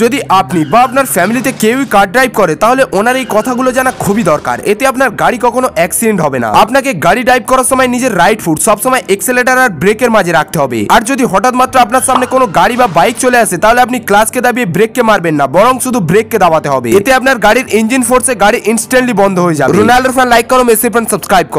যদি আপনি বা আপনার ফ্যামিলিতে কেউই কার ড্রাইভ করে তাহলে ওনার এই কথাগুলো জানা খুবই দরকার এতে আপনার গাড়ি কখনো অ্যাক্সিডেন্ট হবে না আপনাকে গাড়ি ড্রাইভ করার সময় নিজের রাইট ফুট সবসময় এক্সেলেটার আর ব্রেকের মাঝে রাখতে হবে আর যদি হঠাৎ মাত্র আপনার সামনে কোনো গাড়ি বা বাইক চলে আসে তাহলে আপনি ক্লাসকে দাবিয়ে ব্রেককে মারবেন না বরং শুধু ব্রেককে দাবাতে হবে এতে আপনার গাড়ির ইঞ্জিন ফোর্সে গাড়ি ইনস্ট্যান্টলি বন্ধ হয়ে যাবে রোনাল্ডোর ফ্যান লাইক করো মেসি ফ্যান সাবস্ক্রাইব করো